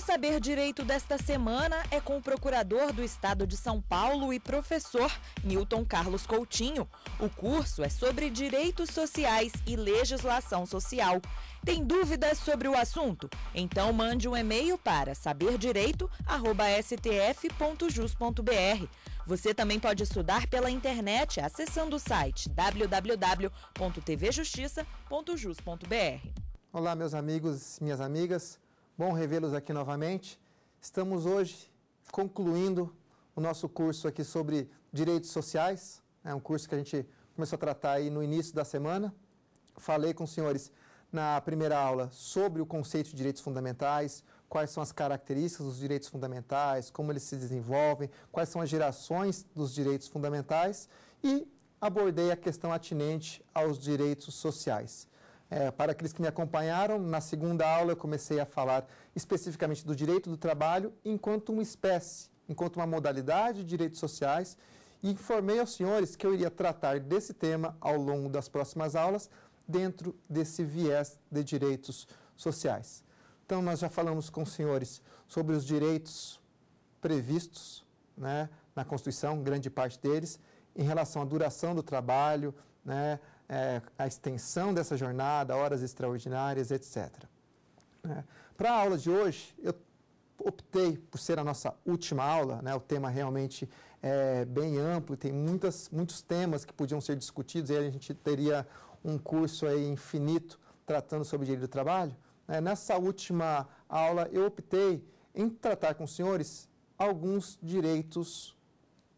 O Saber Direito desta semana é com o procurador do Estado de São Paulo e professor Milton Carlos Coutinho. O curso é sobre direitos sociais e legislação social. Tem dúvidas sobre o assunto? Então mande um e-mail para saberdireito@stf.jus.br. Você também pode estudar pela internet acessando o site www.tvjustiça.jus.br. Olá, meus amigos, minhas amigas. Bom revê-los aqui novamente. Estamos hoje concluindo o nosso curso aqui sobre direitos sociais. É um curso que a gente começou a tratar aí no início da semana. Falei com os senhores na primeira aula sobre o conceito de direitos fundamentais, quais são as características dos direitos fundamentais, como eles se desenvolvem, quais são as gerações dos direitos fundamentais e abordei a questão atinente aos direitos sociais. É, para aqueles que me acompanharam, na segunda aula eu comecei a falar especificamente do direito do trabalho enquanto uma espécie, enquanto uma modalidade de direitos sociais e informei aos senhores que eu iria tratar desse tema ao longo das próximas aulas dentro desse viés de direitos sociais. Então, nós já falamos com os senhores sobre os direitos previstos né, na Constituição, grande parte deles, em relação à duração do trabalho, né, é, a extensão dessa jornada, horas extraordinárias, etc. É. Para a aula de hoje, eu optei por ser a nossa última aula, né? o tema realmente é bem amplo, tem muitas, muitos temas que podiam ser discutidos e a gente teria um curso aí infinito tratando sobre direito do trabalho. É, nessa última aula, eu optei em tratar com os senhores alguns direitos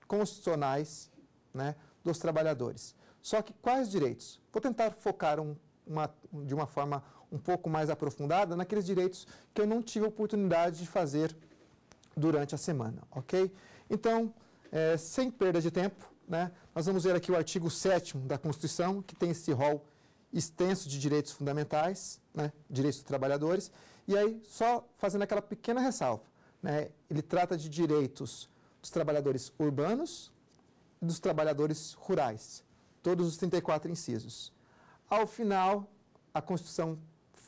constitucionais né, dos trabalhadores. Só que quais direitos? Vou tentar focar um, uma, de uma forma um pouco mais aprofundada naqueles direitos que eu não tive oportunidade de fazer durante a semana, ok? Então, é, sem perda de tempo, né, nós vamos ver aqui o artigo 7 da Constituição, que tem esse rol extenso de direitos fundamentais, né, direitos dos trabalhadores, e aí só fazendo aquela pequena ressalva, né, ele trata de direitos dos trabalhadores urbanos e dos trabalhadores rurais todos os 34 incisos. Ao final, a Constituição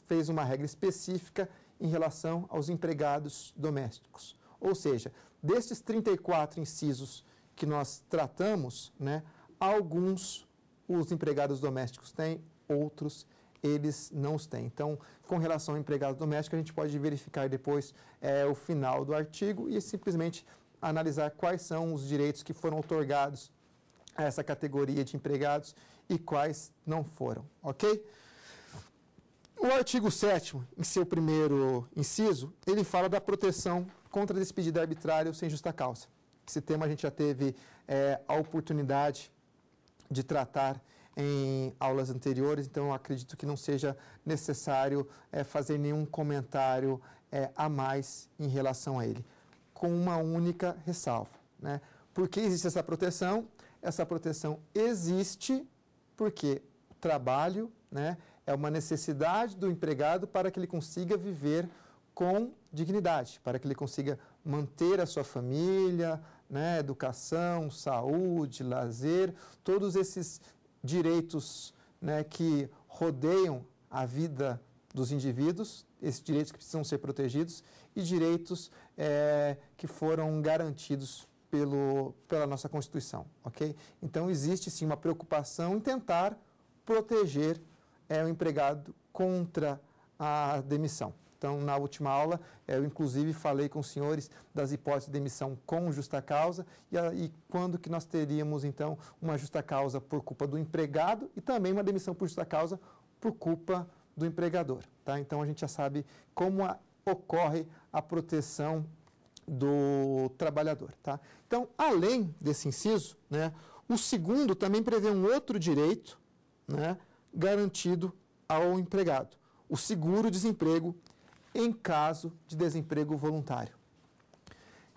fez uma regra específica em relação aos empregados domésticos. Ou seja, destes 34 incisos que nós tratamos, né, alguns os empregados domésticos têm, outros eles não os têm. Então, com relação ao empregado doméstico, a gente pode verificar depois é, o final do artigo e simplesmente analisar quais são os direitos que foram otorgados a essa categoria de empregados e quais não foram, ok? O artigo 7 em seu primeiro inciso, ele fala da proteção contra despedida arbitrária sem justa causa. Esse tema a gente já teve é, a oportunidade de tratar em aulas anteriores, então acredito que não seja necessário é, fazer nenhum comentário é, a mais em relação a ele, com uma única ressalva. Né? Por que existe essa proteção? Essa proteção existe porque o trabalho né, é uma necessidade do empregado para que ele consiga viver com dignidade, para que ele consiga manter a sua família, né, educação, saúde, lazer, todos esses direitos né, que rodeiam a vida dos indivíduos, esses direitos que precisam ser protegidos e direitos é, que foram garantidos pelo, pela nossa Constituição, ok? Então, existe sim uma preocupação em tentar proteger é, o empregado contra a demissão. Então, na última aula, eu inclusive falei com os senhores das hipóteses de demissão com justa causa e, a, e, quando que nós teríamos, então, uma justa causa por culpa do empregado e também uma demissão por justa causa por culpa do empregador. Tá? Então, a gente já sabe como a, ocorre a proteção do trabalhador. Tá? Então, além desse inciso, né, o segundo também prevê um outro direito né, garantido ao empregado, o seguro-desemprego em caso de desemprego voluntário.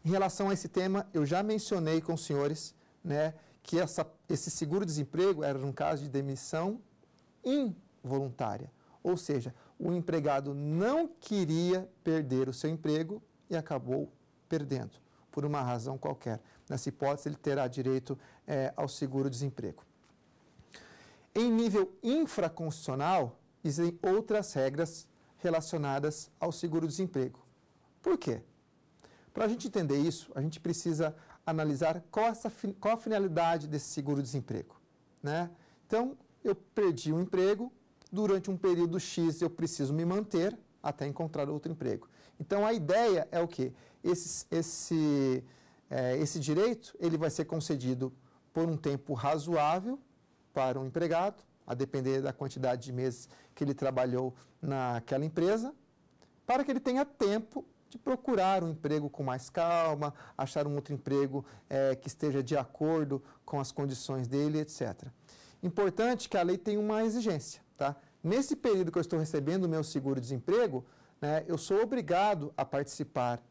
Em relação a esse tema, eu já mencionei com os senhores né, que essa, esse seguro-desemprego era um caso de demissão involuntária, ou seja, o empregado não queria perder o seu emprego e acabou perdendo, por uma razão qualquer. Nessa hipótese, ele terá direito é, ao seguro-desemprego. Em nível infraconstitucional, existem outras regras relacionadas ao seguro-desemprego. Por quê? Para a gente entender isso, a gente precisa analisar qual, essa, qual a finalidade desse seguro-desemprego. Né? Então, eu perdi o um emprego, durante um período X eu preciso me manter até encontrar outro emprego. Então, a ideia é o quê? esse, esse, é, esse direito ele vai ser concedido por um tempo razoável para o um empregado, a depender da quantidade de meses que ele trabalhou naquela empresa, para que ele tenha tempo de procurar um emprego com mais calma, achar um outro emprego é, que esteja de acordo com as condições dele, etc. Importante que a lei tenha uma exigência, tá? Nesse período que eu estou recebendo o meu seguro-desemprego, né, eu sou obrigado a participar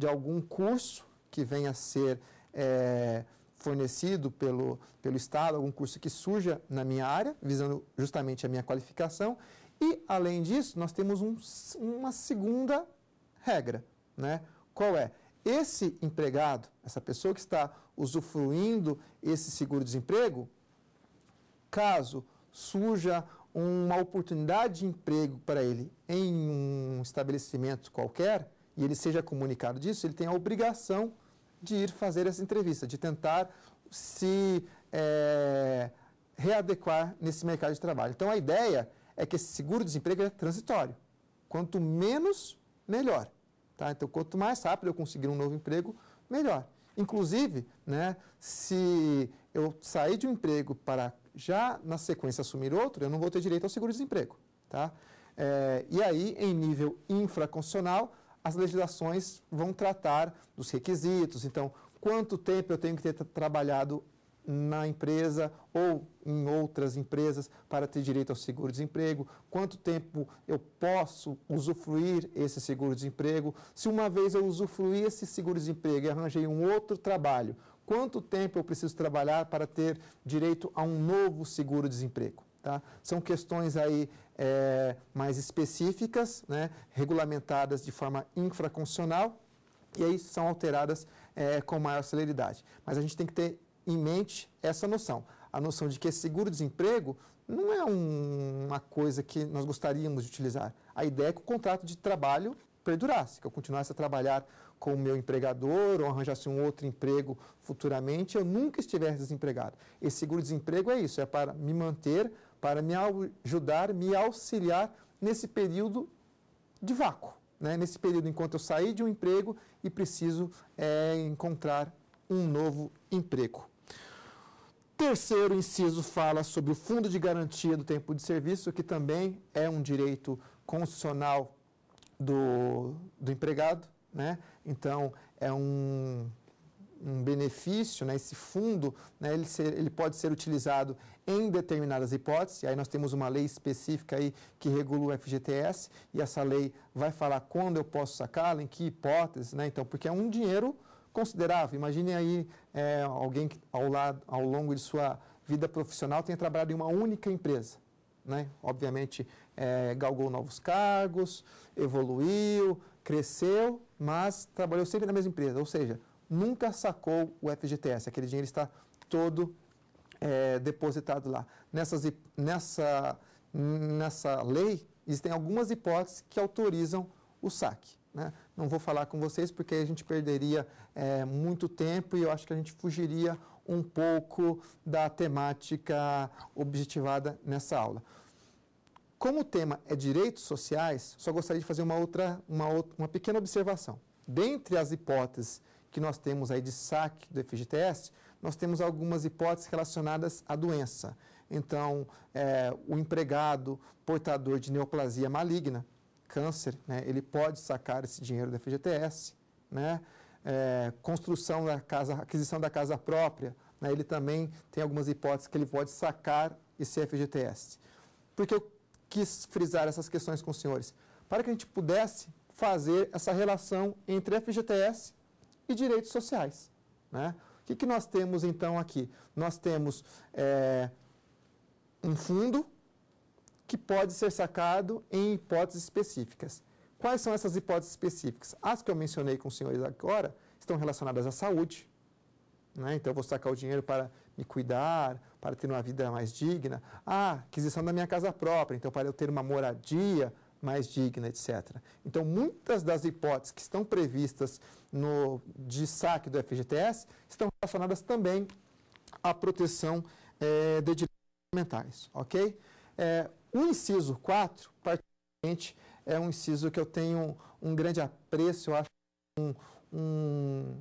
de algum curso que venha a ser é, fornecido pelo, pelo Estado, algum curso que surja na minha área, visando justamente a minha qualificação. E, além disso, nós temos um, uma segunda regra, né? Qual é? Esse empregado, essa pessoa que está usufruindo esse seguro-desemprego, caso surja uma oportunidade de emprego para ele em um estabelecimento qualquer, e ele seja comunicado disso, ele tem a obrigação de ir fazer essa entrevista, de tentar se é, readequar nesse mercado de trabalho. Então, a ideia é que esse seguro-desemprego é transitório. Quanto menos, melhor. Tá? Então, quanto mais rápido eu conseguir um novo emprego, melhor. Inclusive, né, se eu sair de um emprego para já na sequência assumir outro, eu não vou ter direito ao seguro-desemprego. Tá? É, e aí, em nível infraconstitucional, as legislações vão tratar dos requisitos. Então, quanto tempo eu tenho que ter trabalhado na empresa ou em outras empresas para ter direito ao seguro-desemprego, quanto tempo eu posso usufruir esse seguro-desemprego. Se uma vez eu usufruí esse seguro-desemprego e arranjei um outro trabalho, quanto tempo eu preciso trabalhar para ter direito a um novo seguro-desemprego? Tá? São questões aí é, mais específicas, né, regulamentadas de forma infraconstitucional e aí são alteradas é, com maior celeridade. Mas a gente tem que ter em mente essa noção, a noção de que esse seguro-desemprego não é um, uma coisa que nós gostaríamos de utilizar. A ideia é que o contrato de trabalho perdurasse, que eu continuasse a trabalhar com o meu empregador ou arranjasse um outro emprego futuramente, eu nunca estivesse desempregado. Esse seguro-desemprego é isso, é para me manter para me ajudar, me auxiliar nesse período de vácuo, né? nesse período enquanto eu saí de um emprego e preciso é, encontrar um novo emprego. Terceiro inciso fala sobre o fundo de garantia do tempo de serviço, que também é um direito constitucional do, do empregado. Né? Então, é um um benefício, né, esse fundo, né, ele, ser, ele pode ser utilizado em determinadas hipóteses, aí nós temos uma lei específica aí que regula o FGTS, e essa lei vai falar quando eu posso sacá-la, em que hipótese, né, então, porque é um dinheiro considerável. Imagine aí é, alguém que ao, lado, ao longo de sua vida profissional tenha trabalhado em uma única empresa. Né? Obviamente, é, galgou novos cargos, evoluiu, cresceu, mas trabalhou sempre na mesma empresa. Ou seja, nunca sacou o FGTS, aquele dinheiro está todo é, depositado lá. Nessas, nessa, nessa lei, existem algumas hipóteses que autorizam o saque. Né? Não vou falar com vocês porque a gente perderia é, muito tempo e eu acho que a gente fugiria um pouco da temática objetivada nessa aula. Como o tema é direitos sociais, só gostaria de fazer uma outra, uma, outra, uma pequena observação. Dentre as hipóteses que nós temos aí de saque do FGTS, nós temos algumas hipóteses relacionadas à doença. Então, é, o empregado portador de neoplasia maligna, câncer, né, ele pode sacar esse dinheiro do FGTS, né? É, construção da casa, aquisição da casa própria, né, ele também tem algumas hipóteses que ele pode sacar esse FGTS. Porque eu quis frisar essas questões com os senhores, para que a gente pudesse fazer essa relação entre FGTS e direitos sociais. Né? O que, que nós temos então aqui? Nós temos é, um fundo que pode ser sacado em hipóteses específicas. Quais são essas hipóteses específicas? As que eu mencionei com os senhores agora estão relacionadas à saúde. Né? Então, eu vou sacar o dinheiro para me cuidar, para ter uma vida mais digna. Ah, aquisição da minha casa própria, então para eu ter uma moradia, mais digna, etc. Então, muitas das hipóteses que estão previstas no de saque do FGTS estão relacionadas também à proteção é, de direitos fundamentais, ok? É, o inciso 4, particularmente, é um inciso que eu tenho um grande apreço, eu acho um, um,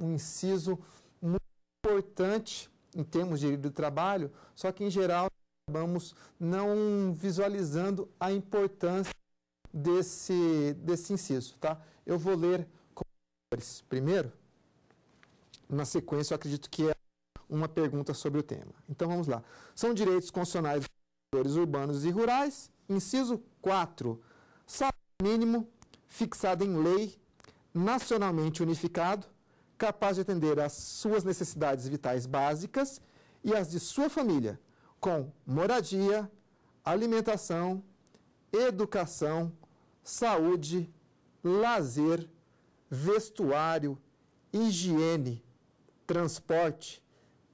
um inciso muito importante em termos de direito do trabalho, só que, em geral, acabamos não visualizando a importância desse, desse inciso. Tá? Eu vou ler primeiro, na sequência, eu acredito que é uma pergunta sobre o tema. Então vamos lá. São direitos constitucionais dos trabalhadores urbanos e rurais. Inciso 4. Salário mínimo fixado em lei, nacionalmente unificado, capaz de atender às suas necessidades vitais básicas e às de sua família, com moradia, alimentação, educação, saúde, lazer, vestuário, higiene, transporte,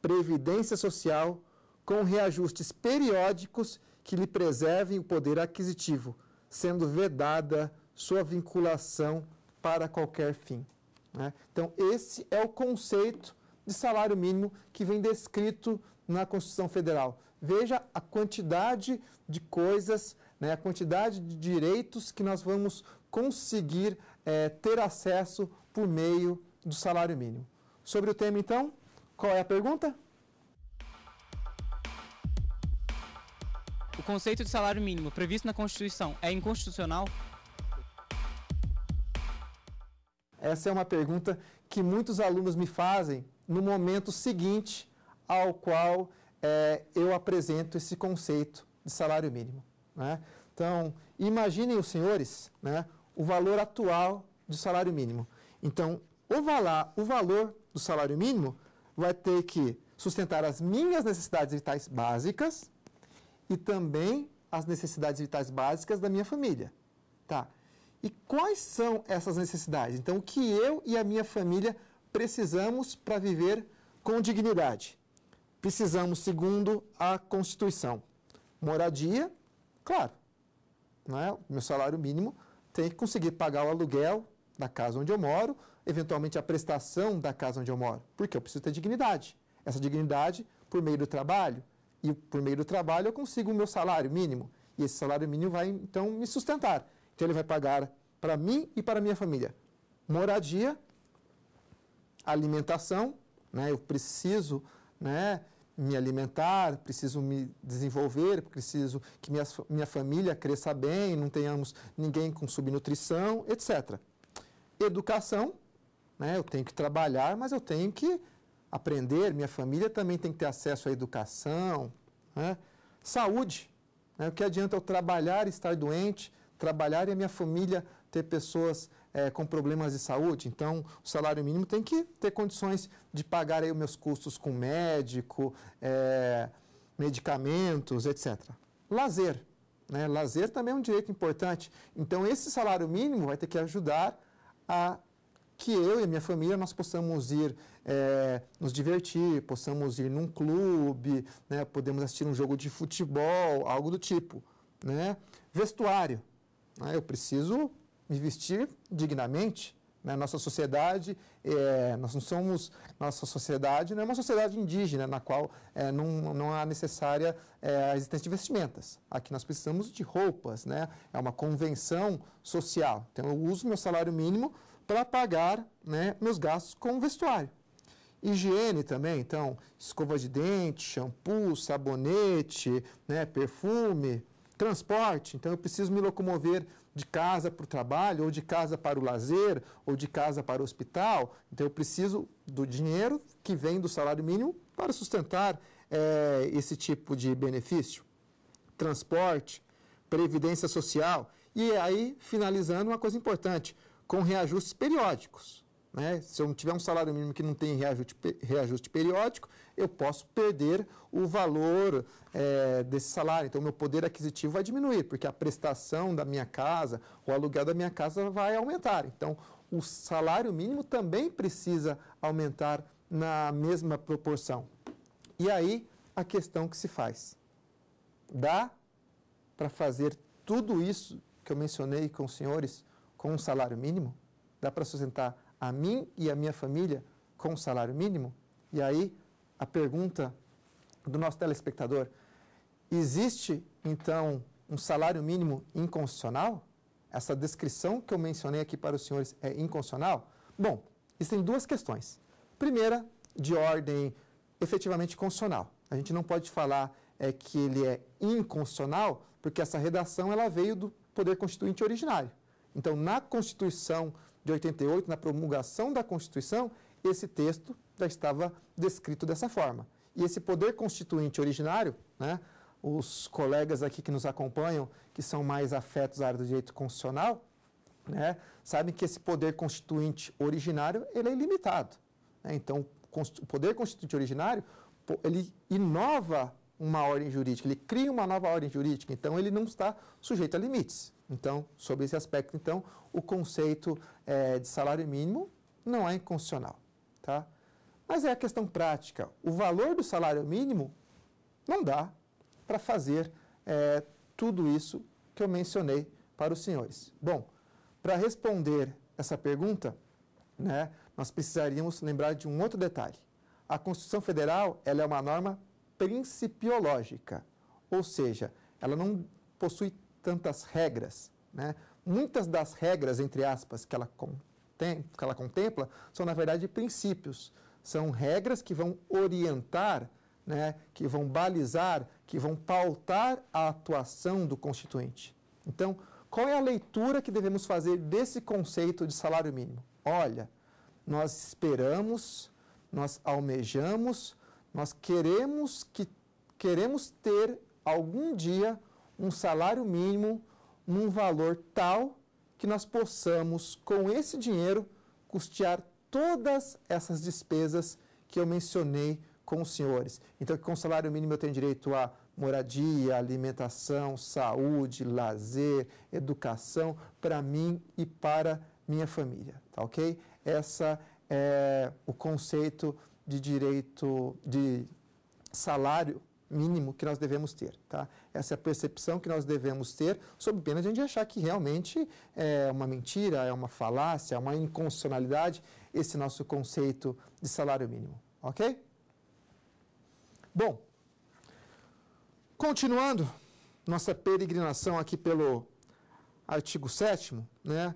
previdência social, com reajustes periódicos que lhe preservem o poder aquisitivo, sendo vedada sua vinculação para qualquer fim. Né? Então, esse é o conceito de salário mínimo que vem descrito na Constituição Federal. Veja a quantidade de coisas, né, a quantidade de direitos que nós vamos conseguir é, ter acesso por meio do salário mínimo. Sobre o tema, então, qual é a pergunta? O conceito de salário mínimo previsto na Constituição é inconstitucional? Essa é uma pergunta que muitos alunos me fazem no momento seguinte ao qual é, eu apresento esse conceito de salário mínimo. Né? Então, imaginem os senhores né, o valor atual do salário mínimo. Então, o, o valor do salário mínimo vai ter que sustentar as minhas necessidades vitais básicas e também as necessidades vitais básicas da minha família. Tá? E quais são essas necessidades? Então, o que eu e a minha família precisamos para viver com dignidade? precisamos, segundo a Constituição, moradia, claro, né? meu salário mínimo tem que conseguir pagar o aluguel da casa onde eu moro, eventualmente a prestação da casa onde eu moro, porque eu preciso ter dignidade. Essa dignidade por meio do trabalho, e por meio do trabalho eu consigo o meu salário mínimo, e esse salário mínimo vai então me sustentar. Então ele vai pagar para mim e para minha família moradia, alimentação, né? eu preciso né? me alimentar, preciso me desenvolver, preciso que minha, minha família cresça bem, não tenhamos ninguém com subnutrição, etc. Educação, né? eu tenho que trabalhar, mas eu tenho que aprender, minha família também tem que ter acesso à educação. Né? Saúde, né? o que adianta eu trabalhar e estar doente, trabalhar e a minha família ter pessoas é, com problemas de saúde, então o salário mínimo tem que ter condições de pagar aí os meus custos com médico, é, medicamentos, etc. Lazer. Né? Lazer também é um direito importante. Então, esse salário mínimo vai ter que ajudar a que eu e a minha família nós possamos ir é, nos divertir, possamos ir num clube, né? podemos assistir um jogo de futebol, algo do tipo. Né? Vestuário. Né? Eu preciso me vestir dignamente. Né? Nossa sociedade, é, nós não somos, nossa sociedade não é uma sociedade indígena na qual é, não, não há necessária é, a existência de vestimentas. Aqui nós precisamos de roupas, né? é uma convenção social. Então eu uso meu salário mínimo para pagar né, meus gastos com vestuário. Higiene também, então, escova de dente, shampoo, sabonete, né, perfume, Transporte, então eu preciso me locomover de casa para o trabalho, ou de casa para o lazer, ou de casa para o hospital. Então eu preciso do dinheiro que vem do salário mínimo para sustentar é, esse tipo de benefício. Transporte, previdência social. E aí, finalizando, uma coisa importante: com reajustes periódicos. Né? Se eu tiver um salário mínimo que não tem reajuste, reajuste periódico, eu posso perder o valor é, desse salário. Então, meu poder aquisitivo vai diminuir, porque a prestação da minha casa, o aluguel da minha casa vai aumentar. Então, o salário mínimo também precisa aumentar na mesma proporção. E aí, a questão que se faz: dá para fazer tudo isso que eu mencionei com os senhores com um salário mínimo? Dá para sustentar a mim e a minha família com o salário mínimo? E aí a pergunta do nosso telespectador: existe então um salário mínimo inconstitucional? Essa descrição que eu mencionei aqui para os senhores é inconstitucional? Bom, existem duas questões. Primeira, de ordem efetivamente constitucional. A gente não pode falar é que ele é inconstitucional, porque essa redação ela veio do Poder Constituinte originário. Então, na Constituição de 88, na promulgação da Constituição, esse texto já estava descrito dessa forma. E esse poder constituinte originário, né, os colegas aqui que nos acompanham, que são mais afetos à área do direito constitucional, né, sabem que esse poder constituinte originário ele é ilimitado. Né? Então, o poder constituinte originário ele inova uma ordem jurídica, ele cria uma nova ordem jurídica, então ele não está sujeito a limites. Então, sobre esse aspecto, então, o conceito é, de salário mínimo não é inconstitucional, tá? Mas é a questão prática. O valor do salário mínimo não dá para fazer é, tudo isso que eu mencionei para os senhores. Bom, para responder essa pergunta, né, nós precisaríamos lembrar de um outro detalhe. A Constituição Federal ela é uma norma principiológica, ou seja, ela não possui tantas regras. Né? Muitas das regras, entre aspas, que ela, contém, que ela contempla são, na verdade, princípios. São regras que vão orientar, né, que vão balizar, que vão pautar a atuação do constituinte. Então, qual é a leitura que devemos fazer desse conceito de salário mínimo? Olha, nós esperamos, nós almejamos, nós queremos que queremos ter algum dia um salário mínimo num valor tal que nós possamos com esse dinheiro custear todas essas despesas que eu mencionei com os senhores. Então, com o salário mínimo eu tenho direito a moradia, alimentação, saúde, lazer, educação para mim e para minha família, tá ok? Essa é o conceito de direito de salário mínimo que nós devemos ter. Tá? Essa é a percepção que nós devemos ter, sob pena de a gente achar que realmente é uma mentira, é uma falácia, é uma inconstitucionalidade esse nosso conceito de salário mínimo. Ok? Bom, continuando nossa peregrinação aqui pelo artigo 7, né?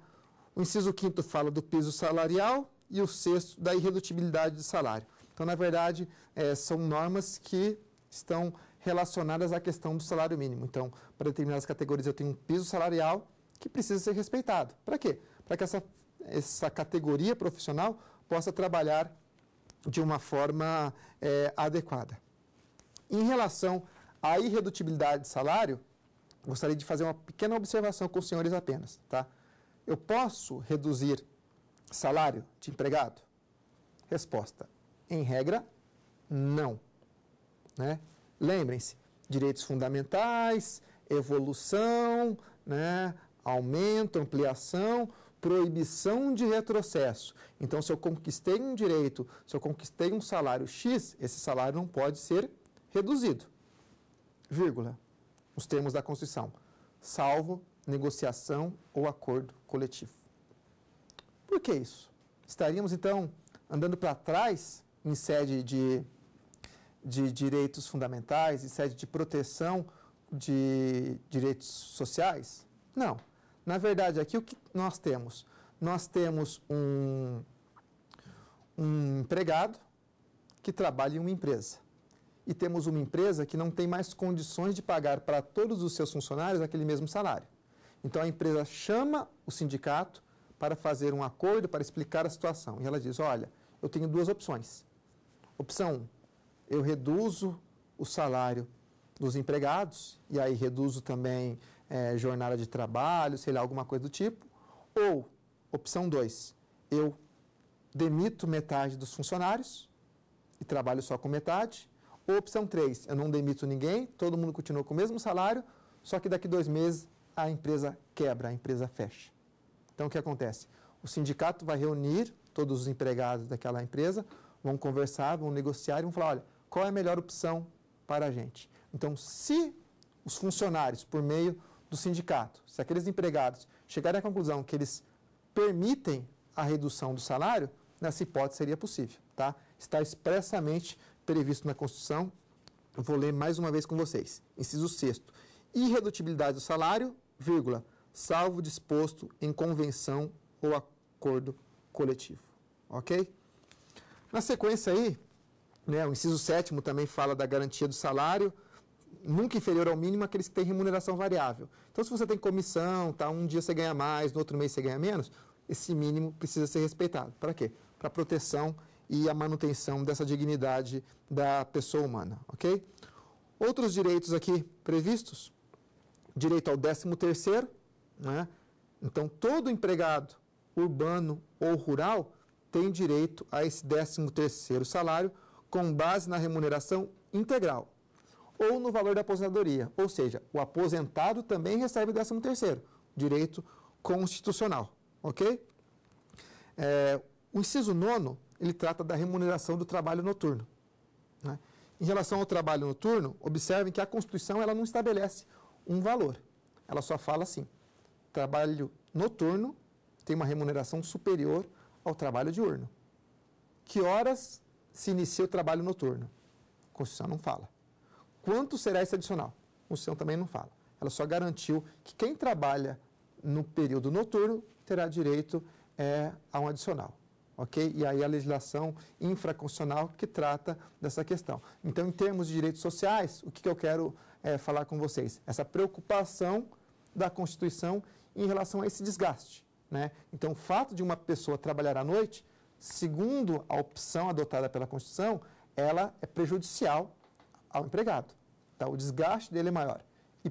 o inciso 5 fala do piso salarial e o sexto da irredutibilidade do salário. Então, na verdade, é, são normas que estão relacionadas à questão do salário mínimo. Então, para determinadas categorias, eu tenho um piso salarial que precisa ser respeitado. Para quê? Para que essa, essa categoria profissional possa trabalhar de uma forma é, adequada. Em relação à irredutibilidade de salário, gostaria de fazer uma pequena observação com os senhores apenas. Tá? Eu posso reduzir salário de empregado? Resposta: em regra, não. Né? Lembrem-se, direitos fundamentais, evolução, né? aumento, ampliação, proibição de retrocesso. Então, se eu conquistei um direito, se eu conquistei um salário X, esse salário não pode ser reduzido. Vírgula. Os termos da Constituição. Salvo negociação ou acordo coletivo. Por que isso? Estaríamos, então, andando para trás em sede de, de direitos fundamentais, em sede de proteção de direitos sociais? Não. Na verdade, aqui o que nós temos? Nós temos um, um empregado que trabalha em uma empresa. E temos uma empresa que não tem mais condições de pagar para todos os seus funcionários aquele mesmo salário. Então a empresa chama o sindicato para fazer um acordo, para explicar a situação. E ela diz: olha, eu tenho duas opções. Opção 1, eu reduzo o salário dos empregados, e aí reduzo também é, jornada de trabalho, sei lá, alguma coisa do tipo. Ou, opção 2, eu demito metade dos funcionários e trabalho só com metade. Ou opção 3, eu não demito ninguém, todo mundo continua com o mesmo salário, só que daqui dois meses a empresa quebra, a empresa fecha. Então o que acontece? O sindicato vai reunir todos os empregados daquela empresa, vão conversar, vão negociar e vão falar: olha, qual é a melhor opção para a gente? Então, se os funcionários, por meio do sindicato, se aqueles empregados chegarem à conclusão que eles permitem a redução do salário, nessa hipótese seria possível. Tá? Está expressamente previsto na Constituição. Eu vou ler mais uma vez com vocês. Inciso 6. Irredutibilidade do salário, vírgula, salvo disposto em convenção ou acordo coletivo. Ok? Na sequência aí, né, o inciso sétimo também fala da garantia do salário, nunca inferior ao mínimo aqueles que têm remuneração variável. Então, se você tem comissão, tá, um dia você ganha mais, no outro mês você ganha menos, esse mínimo precisa ser respeitado. Para quê? Para a proteção e a manutenção dessa dignidade da pessoa humana, ok? Outros direitos aqui previstos, direito ao 13 terceiro, né? Então, todo empregado urbano ou rural tem direito a esse 13º salário com base na remuneração integral ou no valor da aposentadoria, ou seja, o aposentado também recebe 13º, direito constitucional, ok? É, o inciso 9 ele trata da remuneração do trabalho noturno. Né? Em relação ao trabalho noturno, observem que a Constituição ela não estabelece um valor. Ela só fala assim: trabalho noturno tem uma remuneração superior ao trabalho diurno. Que horas se inicia o trabalho noturno? A Constituição não fala. Quanto será esse adicional? A Constituição também não fala. Ela só garantiu que quem trabalha no período noturno terá direito é, a um adicional. Ok? E aí a legislação infraconstitucional que trata dessa questão. Então, em termos de direitos sociais, o que, que eu quero é, falar com vocês? Essa preocupação da Constituição em relação a esse desgaste né? Então, o fato de uma pessoa trabalhar à noite, segundo a opção adotada pela Constituição, ela é prejudicial ao empregado. Tá? O desgaste dele é maior. E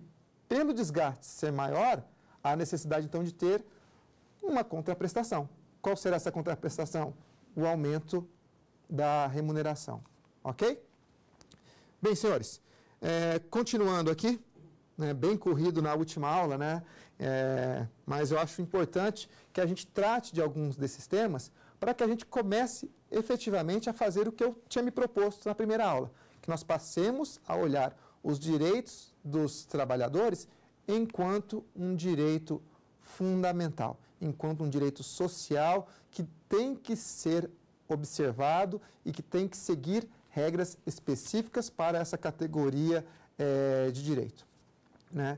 pelo desgaste ser maior, há necessidade então de ter uma contraprestação. Qual será essa contraprestação? O aumento da remuneração. Ok? Bem, senhores, é, continuando aqui, né, bem corrido na última aula, né? É, mas eu acho importante que a gente trate de alguns desses temas para que a gente comece efetivamente a fazer o que eu tinha me proposto na primeira aula, que nós passemos a olhar os direitos dos trabalhadores enquanto um direito fundamental, enquanto um direito social que tem que ser observado e que tem que seguir regras específicas para essa categoria é, de direito. Né?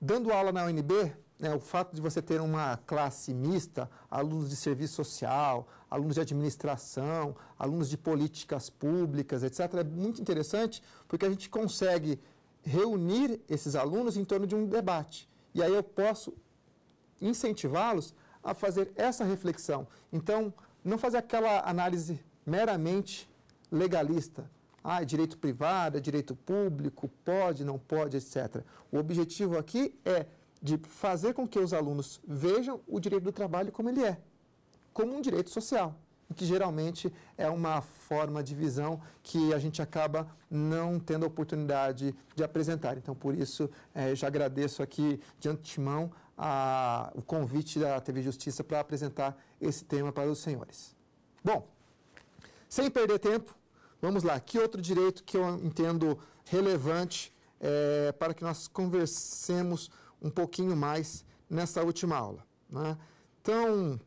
Dando aula na UNB, né, o fato de você ter uma classe mista, alunos de serviço social, alunos de administração, alunos de políticas públicas, etc., é muito interessante porque a gente consegue reunir esses alunos em torno de um debate. E aí eu posso incentivá-los a fazer essa reflexão. Então, não fazer aquela análise meramente legalista, ah, é direito privado, é direito público, pode, não pode, etc. O objetivo aqui é de fazer com que os alunos vejam o direito do trabalho como ele é, como um direito social, que geralmente é uma forma de visão que a gente acaba não tendo a oportunidade de apresentar. Então, por isso, eh, já agradeço aqui de antemão a, o convite da TV Justiça para apresentar esse tema para os senhores. Bom, sem perder tempo, Vamos lá, que outro direito que eu entendo relevante é, para que nós conversemos um pouquinho mais nessa última aula. Né? Então,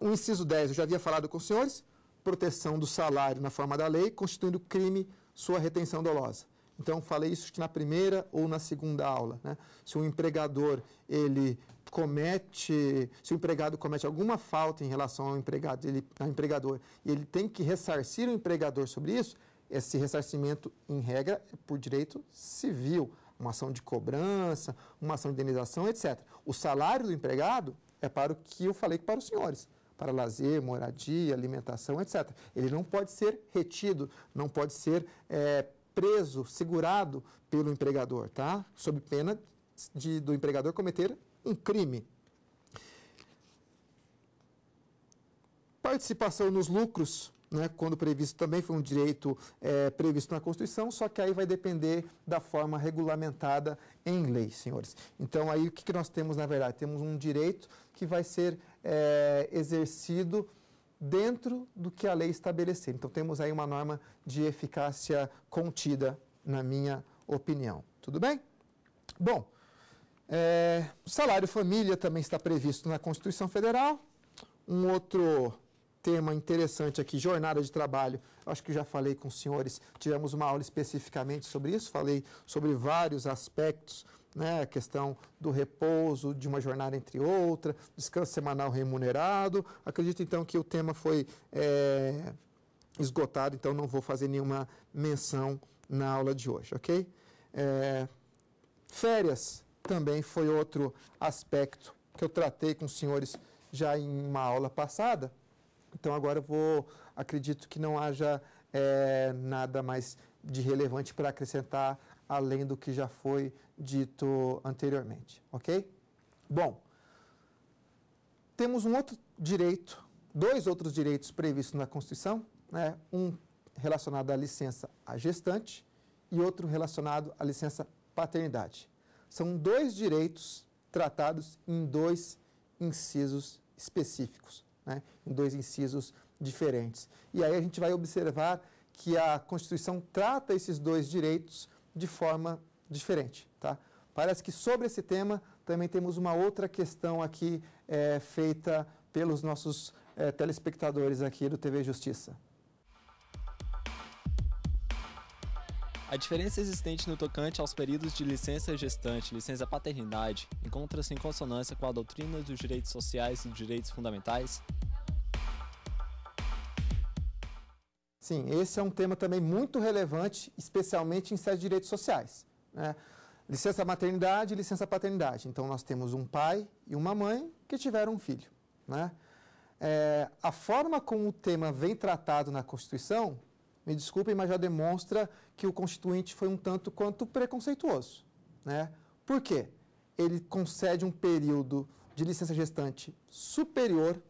o inciso 10, eu já havia falado com os senhores, proteção do salário na forma da lei, constituindo crime sua retenção dolosa. Então, falei isso na primeira ou na segunda aula. Né? Se o um empregador ele comete, se o empregado comete alguma falta em relação ao empregado, ele, ao empregador, e ele tem que ressarcir o empregador sobre isso, esse ressarcimento, em regra, é por direito civil, uma ação de cobrança, uma ação de indenização, etc. O salário do empregado é para o que eu falei para os senhores, para lazer, moradia, alimentação, etc. Ele não pode ser retido, não pode ser é, preso, segurado pelo empregador, tá? Sob pena de, do empregador cometer um crime. Participação nos lucros né, quando previsto também foi um direito é, previsto na Constituição, só que aí vai depender da forma regulamentada em lei, senhores. Então, aí o que, que nós temos, na verdade? Temos um direito que vai ser é, exercido dentro do que a lei estabelecer. Então, temos aí uma norma de eficácia contida, na minha opinião. Tudo bem? Bom, é, salário família também está previsto na Constituição Federal. Um outro tema interessante aqui, jornada de trabalho. Acho que já falei com os senhores, tivemos uma aula especificamente sobre isso, falei sobre vários aspectos, né, a questão do repouso de uma jornada entre outra, descanso semanal remunerado. Acredito então que o tema foi é, esgotado, então não vou fazer nenhuma menção na aula de hoje, ok? É, férias também foi outro aspecto que eu tratei com os senhores já em uma aula passada. Então agora vou, acredito que não haja é, nada mais de relevante para acrescentar além do que já foi dito anteriormente, ok? Bom, temos um outro direito, dois outros direitos previstos na Constituição, né? um relacionado à licença à gestante e outro relacionado à licença paternidade. São dois direitos tratados em dois incisos específicos, né? em dois incisos diferentes. E aí a gente vai observar que a Constituição trata esses dois direitos de forma diferente. Tá? Parece que sobre esse tema também temos uma outra questão aqui é, feita pelos nossos é, telespectadores aqui do TV Justiça. A diferença existente no tocante aos períodos de licença gestante e licença paternidade encontra-se em consonância com a doutrina dos direitos sociais e direitos fundamentais? Sim, esse é um tema também muito relevante, especialmente em sede de direitos sociais. Né? Licença maternidade e licença paternidade. Então, nós temos um pai e uma mãe que tiveram um filho. Né? É, a forma como o tema vem tratado na Constituição me desculpem, mas já demonstra que o constituinte foi um tanto quanto preconceituoso. Né? Por quê? Ele concede um período de licença gestante superior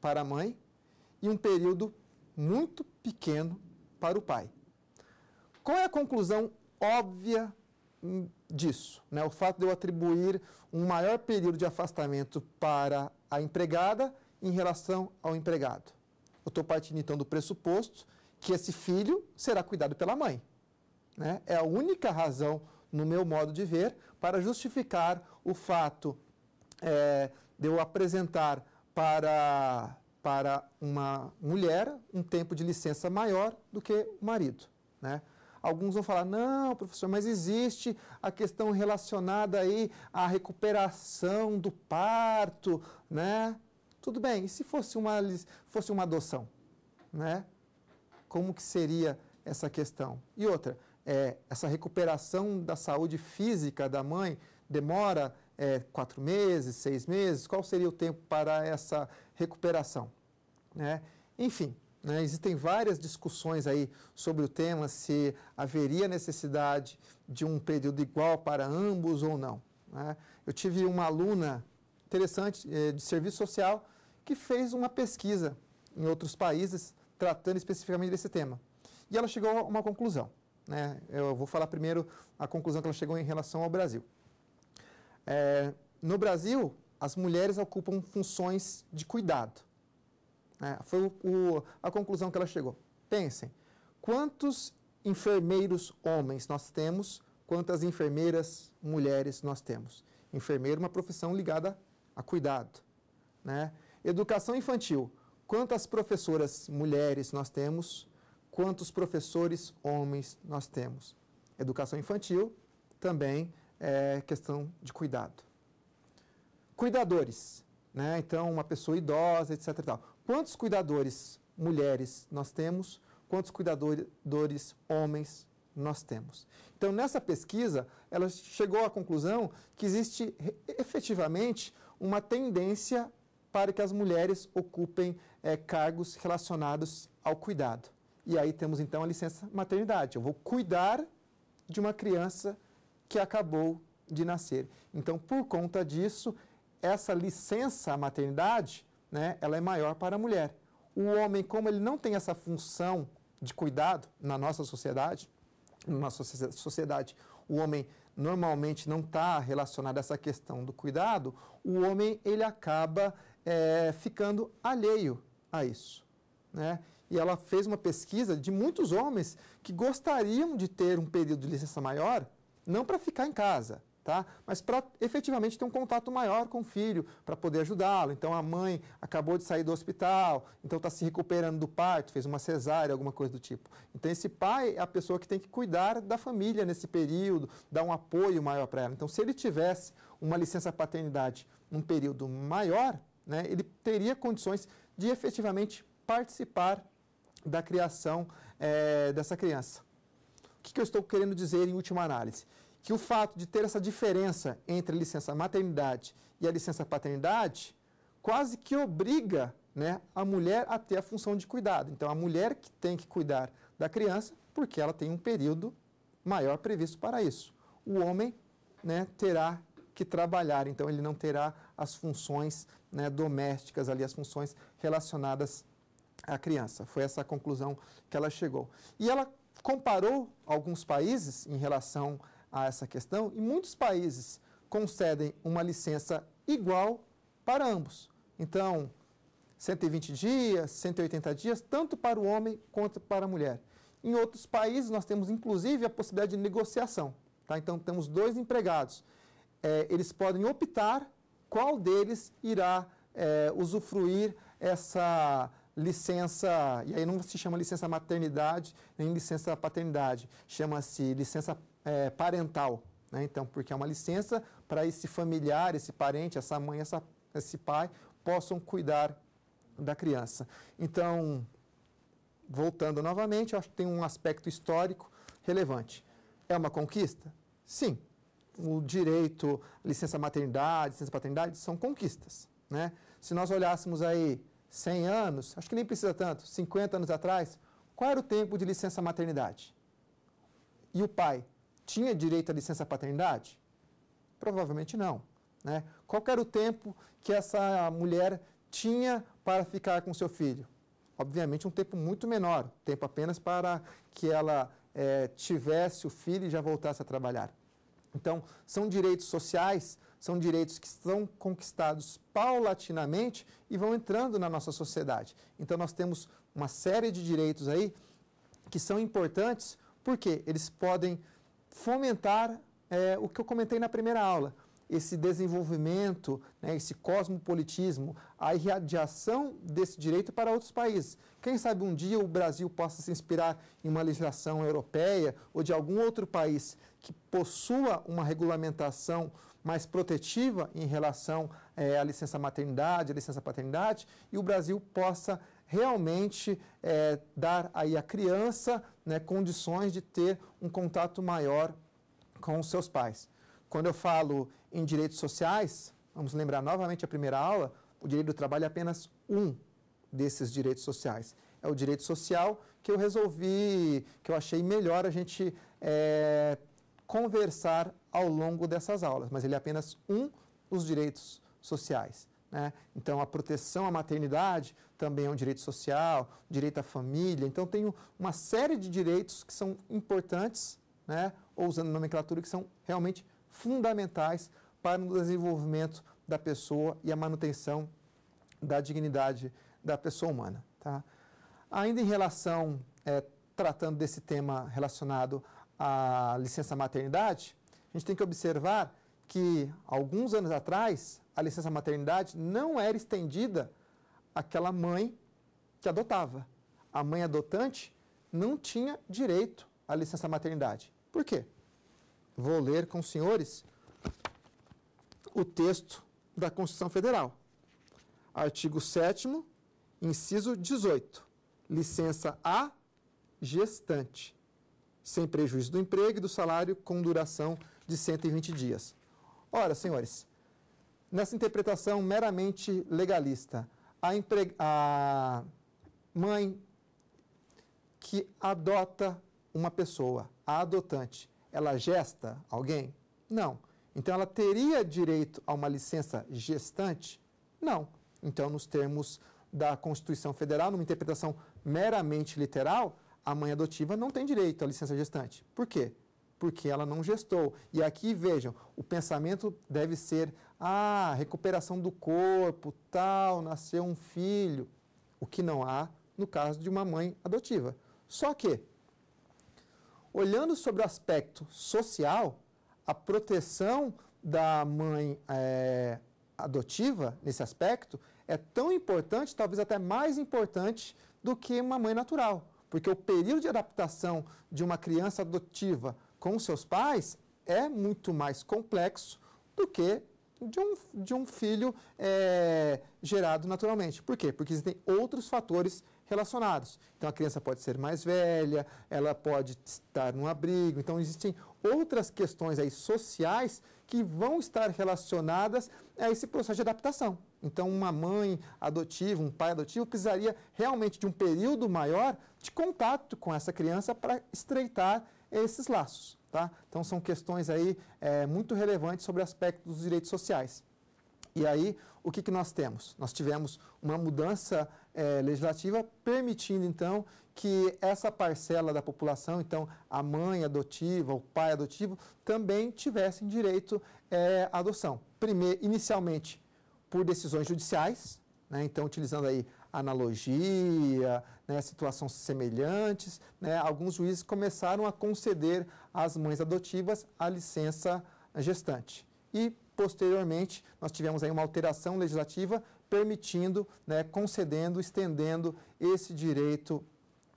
para a mãe e um período muito pequeno para o pai. Qual é a conclusão óbvia disso? Né? O fato de eu atribuir um maior período de afastamento para a empregada em relação ao empregado. Eu estou partindo então do pressuposto que esse filho será cuidado pela mãe. Né? É a única razão, no meu modo de ver, para justificar o fato é, de eu apresentar para, para uma mulher um tempo de licença maior do que o marido. Né? Alguns vão falar, não, professor, mas existe a questão relacionada aí à recuperação do parto, né? Tudo bem, e se fosse uma, fosse uma adoção, né? como que seria essa questão. E outra, é, essa recuperação da saúde física da mãe demora é, quatro meses, seis meses? Qual seria o tempo para essa recuperação? Né? Enfim, né, existem várias discussões aí sobre o tema, se haveria necessidade de um período igual para ambos ou não. Né? Eu tive uma aluna interessante é, de serviço social que fez uma pesquisa em outros países tratando especificamente desse tema. E ela chegou a uma conclusão. Né? Eu vou falar primeiro a conclusão que ela chegou em relação ao Brasil. É, no Brasil, as mulheres ocupam funções de cuidado. É, foi o, o, a conclusão que ela chegou. Pensem, quantos enfermeiros homens nós temos, quantas enfermeiras mulheres nós temos? Enfermeiro é uma profissão ligada a cuidado. Né? Educação infantil, quantas professoras mulheres nós temos, quantos professores homens nós temos. Educação infantil também é questão de cuidado. Cuidadores, né? então uma pessoa idosa, etc. Quantos cuidadores mulheres nós temos, quantos cuidadores homens nós temos. Então, nessa pesquisa, ela chegou à conclusão que existe efetivamente uma tendência para que as mulheres ocupem é, cargos relacionados ao cuidado. E aí temos então a licença maternidade. Eu vou cuidar de uma criança que acabou de nascer. Então, por conta disso, essa licença maternidade, né, ela é maior para a mulher. O homem, como ele não tem essa função de cuidado na nossa sociedade, na nossa sociedade, o homem normalmente não está relacionado a essa questão do cuidado, o homem ele acaba é, ficando alheio a isso. Né? E ela fez uma pesquisa de muitos homens que gostariam de ter um período de licença maior, não para ficar em casa, tá? mas para efetivamente ter um contato maior com o filho, para poder ajudá-lo. Então a mãe acabou de sair do hospital, então está se recuperando do parto, fez uma cesárea, alguma coisa do tipo. Então esse pai é a pessoa que tem que cuidar da família nesse período, dar um apoio maior para ela. Então se ele tivesse uma licença paternidade num período maior, né, ele teria condições de efetivamente participar da criação é, dessa criança. O que, que eu estou querendo dizer em última análise? Que o fato de ter essa diferença entre a licença maternidade e a licença paternidade quase que obriga né, a mulher a ter a função de cuidado. Então, a mulher que tem que cuidar da criança, porque ela tem um período maior previsto para isso. O homem né, terá que trabalhar. Então, ele não terá as funções né, domésticas ali, as funções relacionadas à criança. Foi essa a conclusão que ela chegou. E ela comparou alguns países em relação a essa questão, e muitos países concedem uma licença igual para ambos. Então, 120 dias, 180 dias, tanto para o homem quanto para a mulher. Em outros países, nós temos inclusive a possibilidade de negociação. Tá? Então, temos dois empregados é, eles podem optar qual deles irá é, usufruir essa licença, e aí não se chama licença maternidade nem licença paternidade, chama-se licença é, parental. Né? Então, porque é uma licença para esse familiar, esse parente, essa mãe, essa, esse pai possam cuidar da criança. Então, voltando novamente, acho que tem um aspecto histórico relevante. É uma conquista? Sim, o direito, licença maternidade, licença paternidade, são conquistas. Né? Se nós olhássemos aí 100 anos, acho que nem precisa tanto, 50 anos atrás, qual era o tempo de licença maternidade? E o pai tinha direito à licença paternidade? Provavelmente não. Né? Qual era o tempo que essa mulher tinha para ficar com seu filho? Obviamente um tempo muito menor, tempo apenas para que ela é, tivesse o filho e já voltasse a trabalhar. Então, são direitos sociais, são direitos que são conquistados paulatinamente e vão entrando na nossa sociedade. Então, nós temos uma série de direitos aí que são importantes porque eles podem fomentar é, o que eu comentei na primeira aula, esse desenvolvimento, né, esse cosmopolitismo, a irradiação desse direito para outros países. Quem sabe um dia o Brasil possa se inspirar em uma legislação europeia ou de algum outro país que possua uma regulamentação mais protetiva em relação é, à licença maternidade, à licença paternidade, e o Brasil possa realmente é, dar aí à criança né, condições de ter um contato maior com os seus pais. Quando eu falo em direitos sociais, vamos lembrar novamente a primeira aula, o direito do trabalho é apenas um desses direitos sociais. É o direito social que eu resolvi, que eu achei melhor a gente é, conversar ao longo dessas aulas, mas ele é apenas um dos direitos sociais. Né? Então, a proteção à maternidade também é um direito social, direito à família. Então, tem uma série de direitos que são importantes, né? ou usando nomenclatura, que são realmente fundamentais para o desenvolvimento da pessoa e a manutenção da dignidade da pessoa humana. Tá? Ainda em relação, é, tratando desse tema relacionado à licença maternidade, a gente tem que observar que alguns anos atrás a licença maternidade não era estendida àquela mãe que adotava. A mãe adotante não tinha direito à licença maternidade. Por quê? Vou ler com os senhores o texto da Constituição Federal. Artigo 7 inciso 18. Licença a gestante, sem prejuízo do emprego e do salário com duração de 120 dias. Ora, senhores, nessa interpretação meramente legalista, a, empre... a mãe que adota uma pessoa, a adotante, ela gesta alguém? Não. Então, ela teria direito a uma licença gestante? Não. Então, nos termos da Constituição Federal, numa interpretação meramente literal, a mãe adotiva não tem direito à licença gestante. Por quê? Porque ela não gestou. E aqui, vejam, o pensamento deve ser: ah, recuperação do corpo, tal, nasceu um filho. O que não há no caso de uma mãe adotiva. Só que, olhando sobre o aspecto social, a proteção da mãe é, adotiva, nesse aspecto, é tão importante, talvez até mais importante, do que uma mãe natural. Porque o período de adaptação de uma criança adotiva com seus pais é muito mais complexo do que de um, de um filho é, gerado naturalmente. Por quê? Porque existem outros fatores relacionados. Então, a criança pode ser mais velha, ela pode estar num abrigo, então existem outras questões aí sociais que vão estar relacionadas a esse processo de adaptação. Então, uma mãe adotiva, um pai adotivo, precisaria realmente de um período maior de contato com essa criança para estreitar esses laços. Tá? Então, são questões aí é, muito relevantes sobre aspectos dos direitos sociais. E aí, o que, que nós temos? Nós tivemos uma mudança é, legislativa permitindo, então, que essa parcela da população, então a mãe adotiva, o pai adotivo, também tivessem direito é, à adoção. Primeiro, inicialmente por decisões judiciais, né, então utilizando aí analogia, né, situações semelhantes, né, alguns juízes começaram a conceder às mães adotivas a licença gestante. E posteriormente nós tivemos aí uma alteração legislativa permitindo, né, concedendo, estendendo esse direito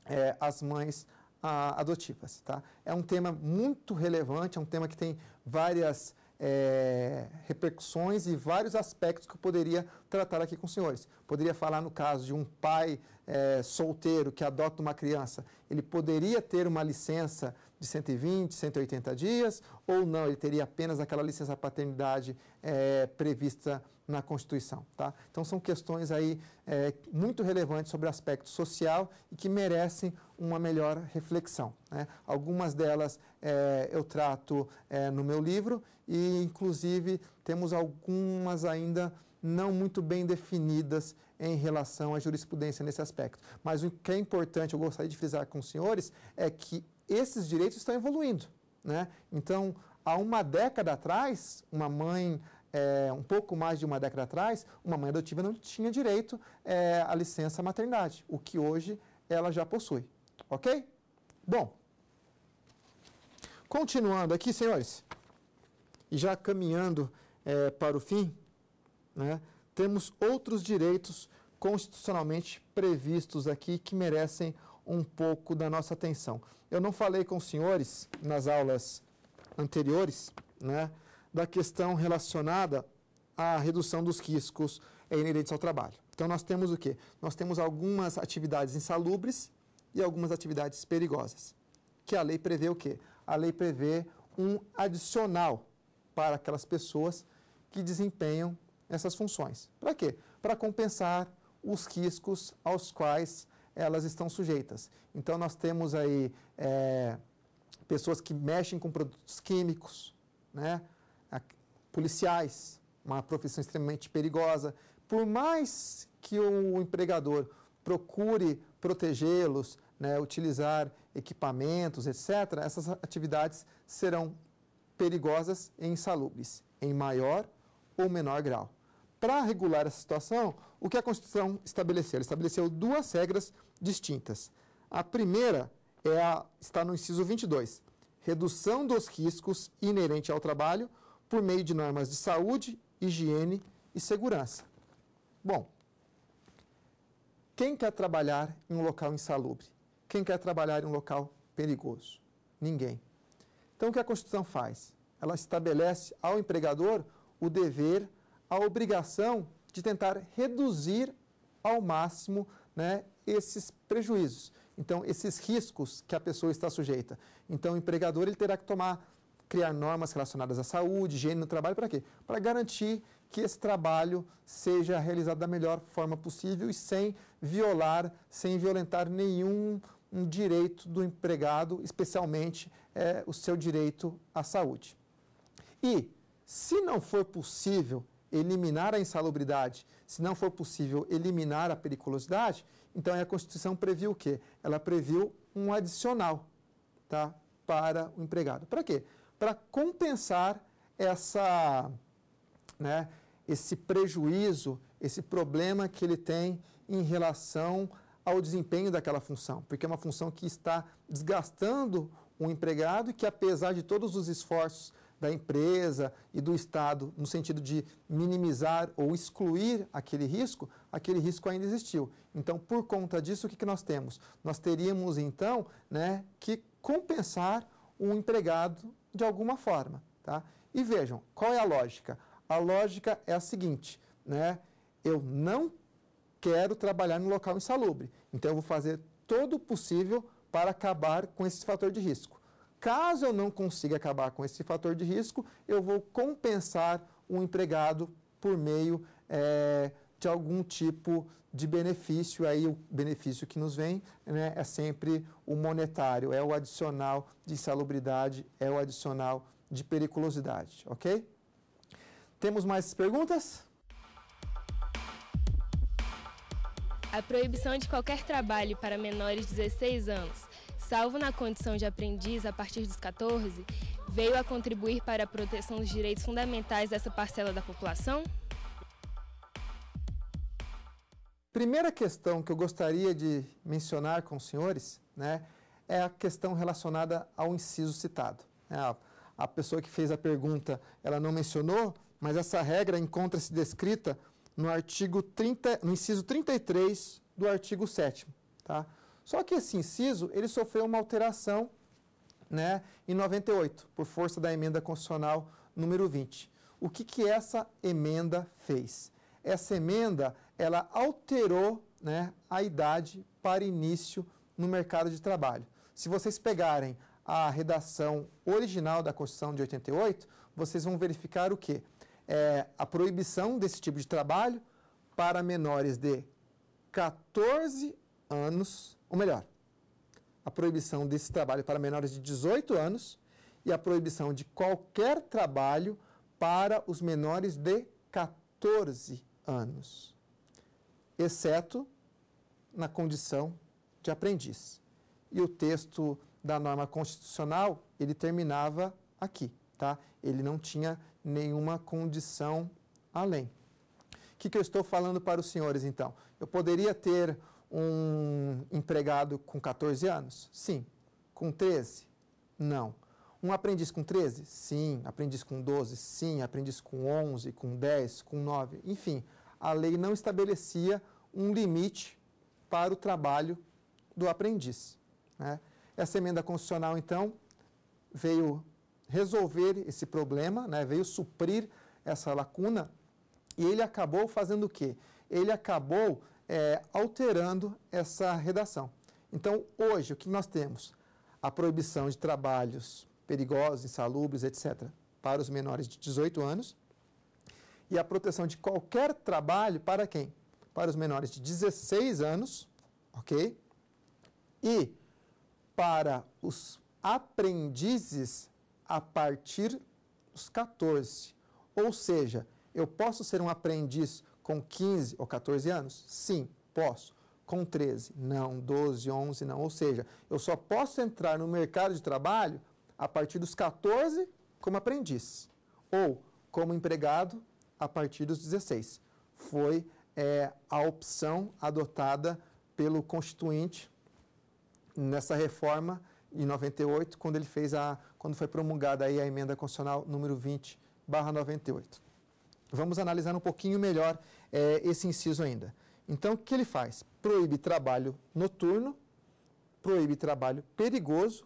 é, as mães a, ah, adotivas. Tá? É um tema muito relevante, é um tema que tem várias é, repercussões e vários aspectos que eu poderia tratar aqui com os senhores. Poderia falar no caso de um pai é, solteiro que adota uma criança, ele poderia ter uma licença de 120, 180 dias, ou não, ele teria apenas aquela licença paternidade é, prevista na Constituição. Tá? Então, são questões aí é, muito relevantes sobre o aspecto social e que merecem uma melhor reflexão. Né? Algumas delas é, eu trato é, no meu livro e, inclusive, temos algumas ainda não muito bem definidas em relação à jurisprudência nesse aspecto. Mas o que é importante, eu gostaria de frisar com os senhores, é que esses direitos estão evoluindo. Né? Então, há uma década atrás, uma mãe é, um pouco mais de uma década atrás, uma mãe adotiva não tinha direito é, à licença maternidade, o que hoje ela já possui. Ok? Bom, continuando aqui, senhores, e já caminhando é, para o fim, né, temos outros direitos constitucionalmente previstos aqui que merecem um pouco da nossa atenção. Eu não falei com os senhores nas aulas anteriores né, da questão relacionada à redução dos riscos inerentes ao trabalho. Então, nós temos o quê? Nós temos algumas atividades insalubres e algumas atividades perigosas. Que a lei prevê o quê? A lei prevê um adicional para aquelas pessoas que desempenham essas funções. Para quê? Para compensar os riscos aos quais elas estão sujeitas. Então, nós temos aí é, pessoas que mexem com produtos químicos, né? policiais, uma profissão extremamente perigosa. Por mais que o empregador procure protegê-los, né, utilizar equipamentos, etc., essas atividades serão perigosas e insalubres, em maior ou menor grau para regular essa situação, o que a Constituição estabeleceu? Ela estabeleceu duas regras distintas. A primeira é a, está no inciso 22, redução dos riscos inerentes ao trabalho por meio de normas de saúde, higiene e segurança. Bom, quem quer trabalhar em um local insalubre? Quem quer trabalhar em um local perigoso? Ninguém. Então, o que a Constituição faz? Ela estabelece ao empregador o dever a obrigação de tentar reduzir ao máximo né, esses prejuízos, então esses riscos que a pessoa está sujeita. Então o empregador ele terá que tomar, criar normas relacionadas à saúde, higiene no trabalho, para quê? Para garantir que esse trabalho seja realizado da melhor forma possível e sem violar, sem violentar nenhum um direito do empregado, especialmente é, o seu direito à saúde. E se não for possível eliminar a insalubridade, se não for possível eliminar a periculosidade, então a Constituição previu o quê? Ela previu um adicional tá, para o empregado. Para quê? Para compensar essa, né, esse prejuízo, esse problema que ele tem em relação ao desempenho daquela função, porque é uma função que está desgastando o empregado e que, apesar de todos os esforços da empresa e do Estado no sentido de minimizar ou excluir aquele risco, aquele risco ainda existiu. Então, por conta disso, o que, que nós temos? Nós teríamos, então, né, que compensar o empregado de alguma forma. Tá? E vejam, qual é a lógica? A lógica é a seguinte, né? eu não quero trabalhar no local insalubre, então eu vou fazer todo o possível para acabar com esse fator de risco. Caso eu não consiga acabar com esse fator de risco, eu vou compensar o empregado por meio é, de algum tipo de benefício. Aí o benefício que nos vem né, é sempre o monetário, é o adicional de insalubridade, é o adicional de periculosidade, ok? Temos mais perguntas? A proibição de qualquer trabalho para menores de 16 anos salvo na condição de aprendiz a partir dos 14, veio a contribuir para a proteção dos direitos fundamentais dessa parcela da população? Primeira questão que eu gostaria de mencionar com os senhores né, é a questão relacionada ao inciso citado. Né. a pessoa que fez a pergunta ela não mencionou, mas essa regra encontra-se descrita no artigo 30, no inciso 33 do artigo 7 tá? Só que esse inciso, ele sofreu uma alteração né, em 98, por força da emenda constitucional número 20. O que, que essa emenda fez? Essa emenda, ela alterou né, a idade para início no mercado de trabalho. Se vocês pegarem a redação original da Constituição de 88, vocês vão verificar o quê? É a proibição desse tipo de trabalho para menores de 14 anos ou melhor, a proibição desse trabalho para menores de 18 anos e a proibição de qualquer trabalho para os menores de 14 anos, exceto na condição de aprendiz. E o texto da norma constitucional, ele terminava aqui, tá? Ele não tinha nenhuma condição além. O que, que eu estou falando para os senhores, então? Eu poderia ter um empregado com 14 anos? Sim. Com 13? Não. Um aprendiz com 13? Sim. Aprendiz com 12? Sim. Aprendiz com 11, com 10, com 9. Enfim, a lei não estabelecia um limite para o trabalho do aprendiz. Né? Essa emenda constitucional, então, veio resolver esse problema, né? veio suprir essa lacuna e ele acabou fazendo o quê? Ele acabou é, alterando essa redação. Então, hoje, o que nós temos? A proibição de trabalhos perigosos, insalubres, etc., para os menores de 18 anos e a proteção de qualquer trabalho para quem? Para os menores de 16 anos, ok? E para os aprendizes a partir dos 14. Ou seja, eu posso ser um aprendiz com 15 ou 14 anos? Sim, posso. Com 13? Não. 12, 11, não. Ou seja, eu só posso entrar no mercado de trabalho a partir dos 14 como aprendiz ou como empregado a partir dos 16. Foi é, a opção adotada pelo Constituinte nessa reforma em 98, quando ele fez a quando foi promulgada aí a emenda constitucional número 20/98. barra Vamos analisar um pouquinho melhor é, esse inciso ainda. Então, o que ele faz? Proíbe trabalho noturno, proíbe trabalho perigoso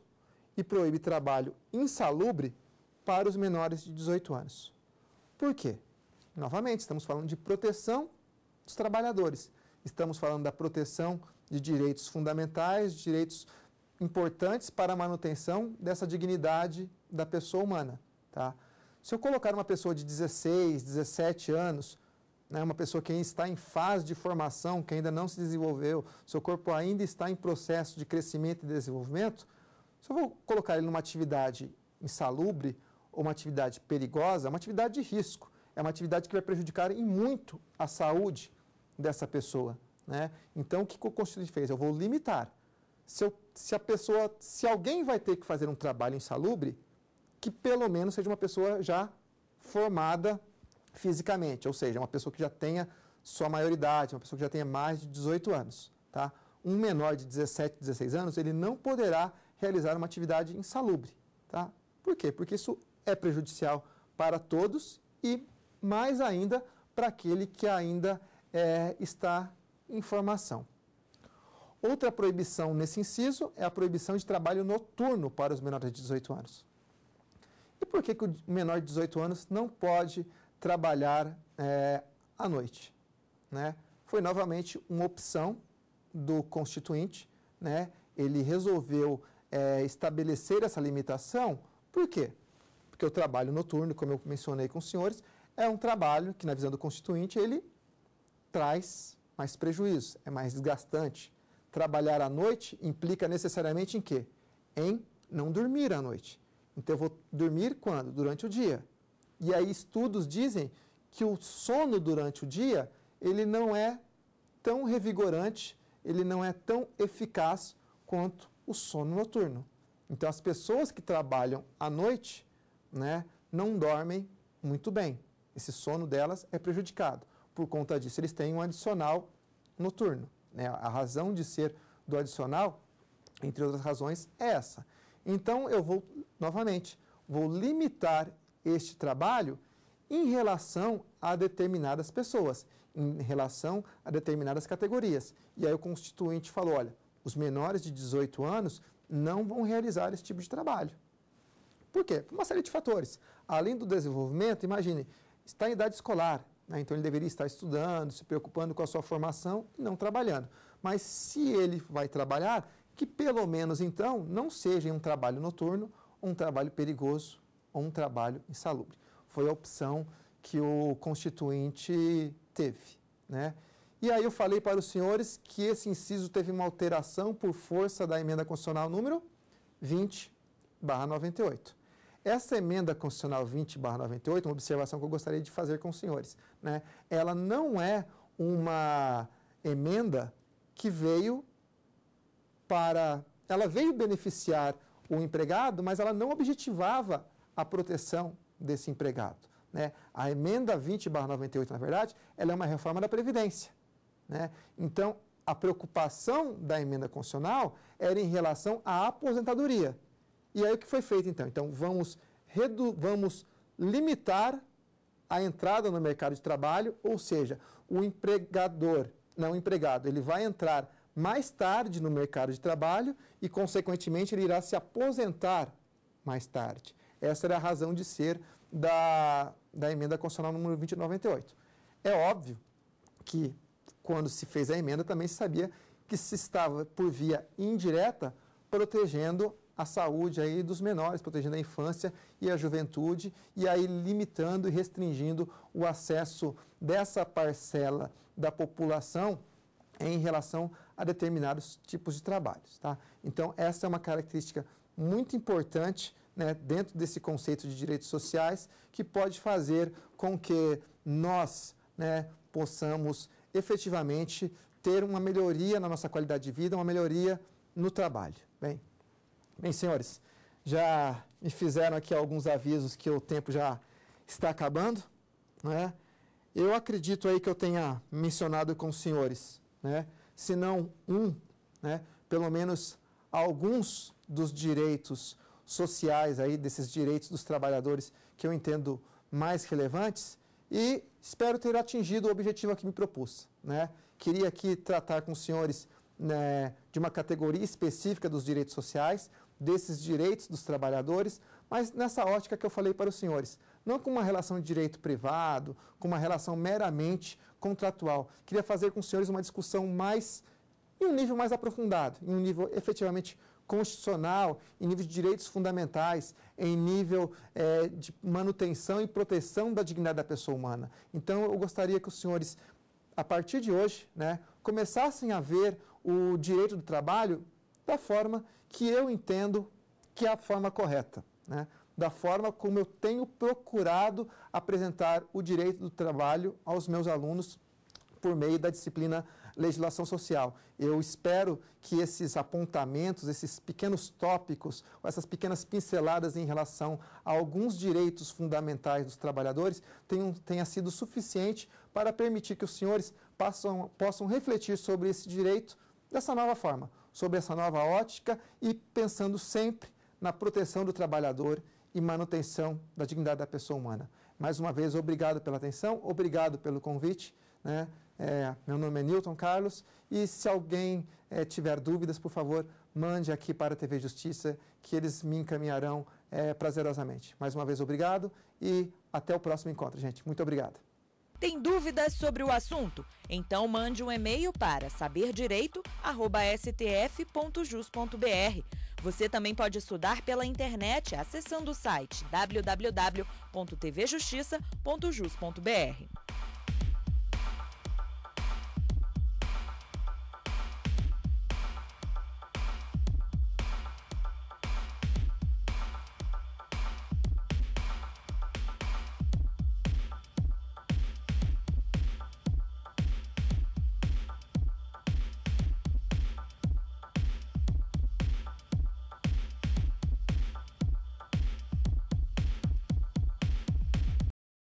e proíbe trabalho insalubre para os menores de 18 anos. Por quê? Novamente, estamos falando de proteção dos trabalhadores. Estamos falando da proteção de direitos fundamentais, direitos importantes para a manutenção dessa dignidade da pessoa humana, tá? Se eu colocar uma pessoa de 16, 17 anos, né, uma pessoa que ainda está em fase de formação, que ainda não se desenvolveu, seu corpo ainda está em processo de crescimento e desenvolvimento, se eu vou colocar ele numa atividade insalubre ou uma atividade perigosa, é uma atividade de risco, é uma atividade que vai prejudicar em muito a saúde dessa pessoa. Né? Então, o que o Constituinte fez? Eu vou limitar. Se, eu, se a pessoa, se alguém vai ter que fazer um trabalho insalubre, que pelo menos seja uma pessoa já formada fisicamente, ou seja, uma pessoa que já tenha sua maioridade, uma pessoa que já tenha mais de 18 anos. Tá? Um menor de 17, 16 anos, ele não poderá realizar uma atividade insalubre. Tá? Por quê? Porque isso é prejudicial para todos e mais ainda para aquele que ainda é, está em formação. Outra proibição nesse inciso é a proibição de trabalho noturno para os menores de 18 anos. E por que, que o menor de 18 anos não pode trabalhar é, à noite? Né? Foi novamente uma opção do Constituinte, né? ele resolveu é, estabelecer essa limitação, por quê? Porque o trabalho noturno, como eu mencionei com os senhores, é um trabalho que, na visão do Constituinte, ele traz mais prejuízo, é mais desgastante. Trabalhar à noite implica necessariamente em quê? Em não dormir à noite. Então eu vou dormir quando? Durante o dia. E aí estudos dizem que o sono durante o dia, ele não é tão revigorante, ele não é tão eficaz quanto o sono noturno. Então as pessoas que trabalham à noite, né, não dormem muito bem. Esse sono delas é prejudicado. Por conta disso, eles têm um adicional noturno. Né? A razão de ser do adicional, entre outras razões, é essa. Então eu vou, novamente, vou limitar este trabalho em relação a determinadas pessoas, em relação a determinadas categorias. E aí o constituinte falou: olha, os menores de 18 anos não vão realizar esse tipo de trabalho. Por quê? Por uma série de fatores. Além do desenvolvimento, imagine, está em idade escolar, né? então ele deveria estar estudando, se preocupando com a sua formação e não trabalhando. Mas se ele vai trabalhar, que pelo menos então não seja um trabalho noturno, um trabalho perigoso ou um trabalho insalubre. Foi a opção que o constituinte teve, né? E aí eu falei para os senhores que esse inciso teve uma alteração por força da emenda constitucional número 20 98. Essa emenda constitucional 20 98, uma observação que eu gostaria de fazer com os senhores, né? Ela não é uma emenda que veio para. Ela veio beneficiar o empregado, mas ela não objetivava a proteção desse empregado. Né? A emenda 20/98, na verdade, ela é uma reforma da previdência, né? Então, a preocupação da emenda constitucional era em relação à aposentadoria. E aí o que foi feito então? Então, vamos redu vamos limitar a entrada no mercado de trabalho, ou seja, o empregador, não o empregado, ele vai entrar mais tarde no mercado de trabalho e, consequentemente, ele irá se aposentar mais tarde. Essa era a razão de ser da, da emenda constitucional número 2098. É óbvio que, quando se fez a emenda, também se sabia que se estava, por via indireta, protegendo a saúde aí dos menores, protegendo a infância e a juventude, e aí limitando e restringindo o acesso dessa parcela da população em relação a determinados tipos de trabalhos. Tá? Então, essa é uma característica muito importante né, dentro desse conceito de direitos sociais que pode fazer com que nós né, possamos efetivamente ter uma melhoria na nossa qualidade de vida, uma melhoria no trabalho. Bem, bem senhores, já me fizeram aqui alguns avisos que o tempo já está acabando. Né? Eu acredito aí que eu tenha mencionado com os senhores, né? se não um, né, pelo menos alguns dos direitos sociais aí desses direitos dos trabalhadores que eu entendo mais relevantes e espero ter atingido o objetivo que me propus, né? Queria aqui tratar com os senhores né, de uma categoria específica dos direitos sociais, desses direitos dos trabalhadores, mas nessa ótica que eu falei para os senhores, não com uma relação de direito privado, com uma relação meramente contratual. Queria fazer com os senhores uma discussão mais, em um nível mais aprofundado, em um nível efetivamente constitucional, em nível de direitos fundamentais, em nível é, de manutenção e proteção da dignidade da pessoa humana. Então, eu gostaria que os senhores, a partir de hoje, né, começassem a ver o direito do trabalho da forma que eu entendo que é a forma correta. Né? da forma como eu tenho procurado apresentar o direito do trabalho aos meus alunos por meio da disciplina legislação social. Eu espero que esses apontamentos, esses pequenos tópicos, essas pequenas pinceladas em relação a alguns direitos fundamentais dos trabalhadores tenham, tenha sido suficiente para permitir que os senhores passam, possam refletir sobre esse direito dessa nova forma, sobre essa nova ótica e pensando sempre na proteção do trabalhador e manutenção da dignidade da pessoa humana. Mais uma vez, obrigado pela atenção, obrigado pelo convite. Né? É, meu nome é Newton Carlos e se alguém é, tiver dúvidas, por favor, mande aqui para a TV Justiça que eles me encaminharão é, prazerosamente. Mais uma vez, obrigado e até o próximo encontro, gente. Muito obrigado. Tem dúvidas sobre o assunto? Então mande um e-mail para saberdireito.stf.jus.br. Você também pode estudar pela internet acessando o site www.tvjustiça.jus.br.